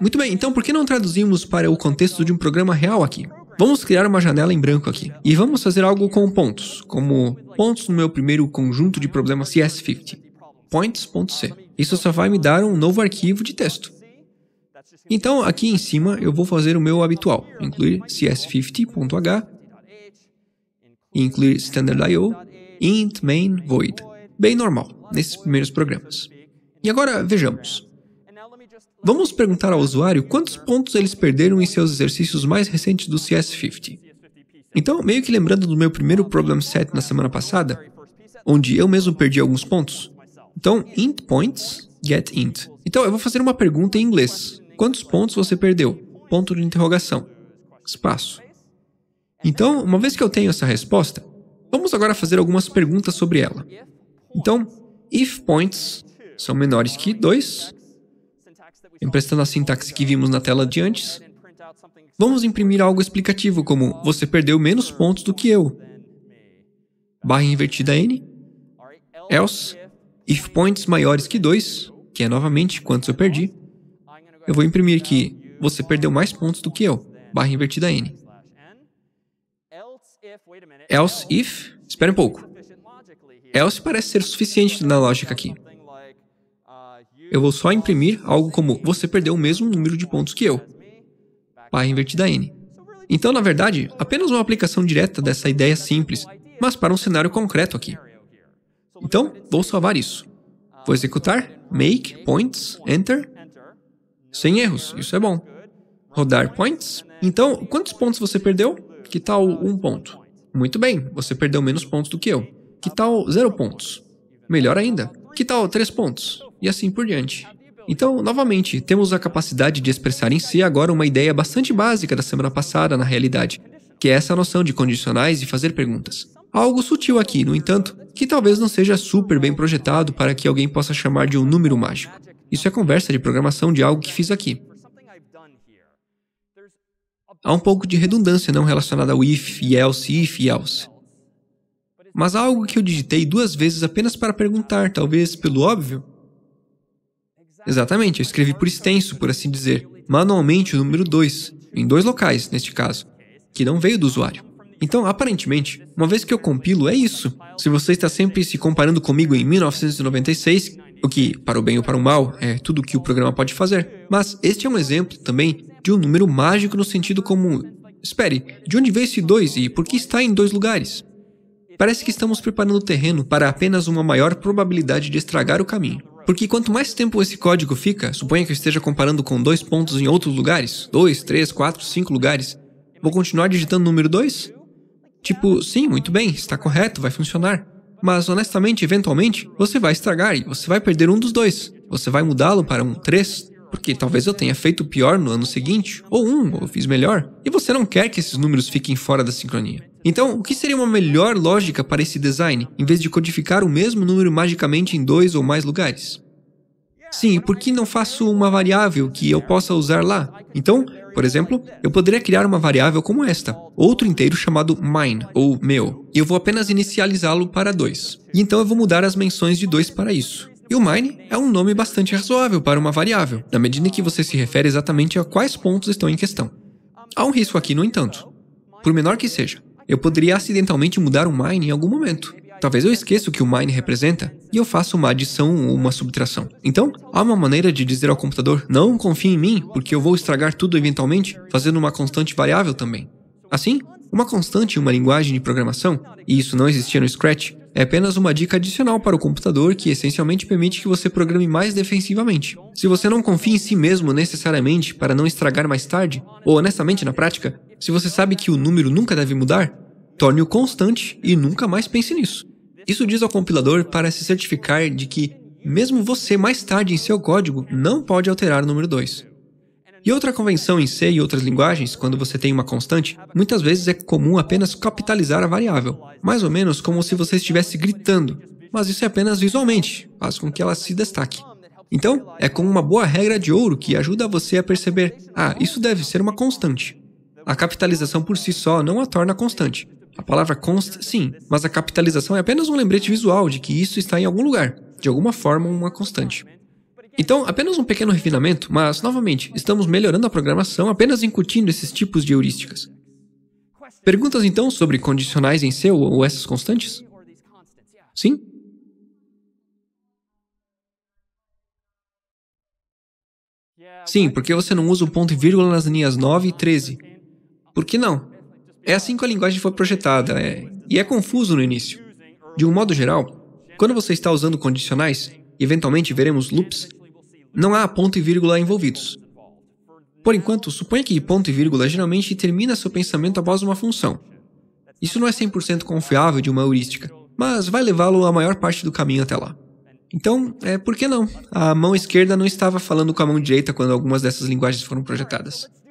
Muito bem, então por que não traduzimos para o contexto de um programa real aqui? Vamos criar uma janela em branco aqui. E vamos fazer algo com pontos, como pontos no meu primeiro conjunto de problemas CS50, points.c. Isso só vai me dar um novo arquivo de texto. Então, aqui em cima, eu vou fazer o meu habitual, incluir cs50.h, incluir standard.io, int main void, bem normal, nesses primeiros programas. E agora, vejamos. Vamos perguntar ao usuário quantos pontos eles perderam em seus exercícios mais recentes do CS50. Então, meio que lembrando do meu primeiro problem set na semana passada, onde eu mesmo perdi alguns pontos. Então, int points, get int. Então, eu vou fazer uma pergunta em inglês. Quantos pontos você perdeu? Ponto de interrogação. Espaço. Então, uma vez que eu tenho essa resposta, vamos agora fazer algumas perguntas sobre ela. Então, if points são menores que 2, Emprestando a sintaxe que vimos na tela de antes, vamos imprimir algo explicativo como você perdeu menos pontos do que eu. Barra invertida n, else, if points maiores que 2, que é novamente quantos eu perdi, eu vou imprimir que você perdeu mais pontos do que eu, barra invertida n. Else if, espera um pouco. Else parece ser suficiente na lógica aqui eu vou só imprimir algo como você perdeu o mesmo número de pontos que eu, Pai invertida n. Então, na verdade, apenas uma aplicação direta dessa ideia simples, mas para um cenário concreto aqui. Então, vou salvar isso. Vou executar make points, enter, sem erros, isso é bom. Rodar points. Então, quantos pontos você perdeu? Que tal um ponto? Muito bem, você perdeu menos pontos do que eu. Que tal zero pontos? Melhor ainda, que tal três pontos? e assim por diante. Então, novamente, temos a capacidade de expressar em si agora uma ideia bastante básica da semana passada na realidade, que é essa noção de condicionais e fazer perguntas. Há algo sutil aqui, no entanto, que talvez não seja super bem projetado para que alguém possa chamar de um número mágico. Isso é conversa de programação de algo que fiz aqui. Há um pouco de redundância não relacionada ao if, e else, if e else. Mas há algo que eu digitei duas vezes apenas para perguntar, talvez pelo óbvio, Exatamente, eu escrevi por extenso, por assim dizer, manualmente o número 2, em dois locais, neste caso, que não veio do usuário. Então, aparentemente, uma vez que eu compilo, é isso. Se você está sempre se comparando comigo em 1996, o que, para o bem ou para o mal, é tudo o que o programa pode fazer. Mas este é um exemplo também de um número mágico no sentido comum. Espere, de onde veio esse 2 e por que está em dois lugares? Parece que estamos preparando o terreno para apenas uma maior probabilidade de estragar o caminho. Porque quanto mais tempo esse código fica, suponha que eu esteja comparando com dois pontos em outros lugares, dois, três, quatro, cinco lugares, vou continuar digitando o número 2? Tipo, sim, muito bem, está correto, vai funcionar. Mas honestamente, eventualmente, você vai estragar e você vai perder um dos dois. Você vai mudá-lo para um 3, porque talvez eu tenha feito pior no ano seguinte, ou um, ou fiz melhor, e você não quer que esses números fiquem fora da sincronia. Então, o que seria uma melhor lógica para esse design, em vez de codificar o mesmo número magicamente em dois ou mais lugares? Sim, por que não faço uma variável que eu possa usar lá? Então, por exemplo, eu poderia criar uma variável como esta, outro inteiro chamado mine, ou meu, e eu vou apenas inicializá-lo para 2. E então eu vou mudar as menções de 2 para isso. E o mine é um nome bastante razoável para uma variável, na medida em que você se refere exatamente a quais pontos estão em questão. Há um risco aqui, no entanto. Por menor que seja, eu poderia acidentalmente mudar o mine em algum momento. Talvez eu esqueça o que o mine representa e eu faça uma adição ou uma subtração. Então, há uma maneira de dizer ao computador: não confie em mim, porque eu vou estragar tudo eventualmente, fazendo uma constante variável também. Assim, uma constante em uma linguagem de programação, e isso não existia no Scratch, é apenas uma dica adicional para o computador que essencialmente permite que você programe mais defensivamente. Se você não confia em si mesmo necessariamente para não estragar mais tarde, ou honestamente na prática, se você sabe que o número nunca deve mudar, torne-o constante e nunca mais pense nisso. Isso diz ao compilador para se certificar de que mesmo você mais tarde em seu código não pode alterar o número 2. E outra convenção em C e outras linguagens, quando você tem uma constante, muitas vezes é comum apenas capitalizar a variável, mais ou menos como se você estivesse gritando, mas isso é apenas visualmente, faz com que ela se destaque. Então, é como uma boa regra de ouro que ajuda você a perceber: ah, isso deve ser uma constante. A capitalização por si só não a torna constante. A palavra const, sim, mas a capitalização é apenas um lembrete visual de que isso está em algum lugar, de alguma forma uma constante. Então, apenas um pequeno refinamento, mas, novamente, estamos melhorando a programação apenas incutindo esses tipos de heurísticas. Perguntas então sobre condicionais em seu ou essas constantes? Sim? Sim, porque você não usa o ponto e vírgula nas linhas 9 e 13. Por que não? É assim que a linguagem foi projetada, é... e é confuso no início. De um modo geral, quando você está usando condicionais, eventualmente veremos loops, não há ponto e vírgula envolvidos. Por enquanto, suponha que ponto e vírgula geralmente termina seu pensamento após uma função. Isso não é 100% confiável de uma heurística, mas vai levá-lo a maior parte do caminho até lá. Então, é, por que não? A mão esquerda não estava falando com a mão direita quando algumas dessas linguagens foram projetadas.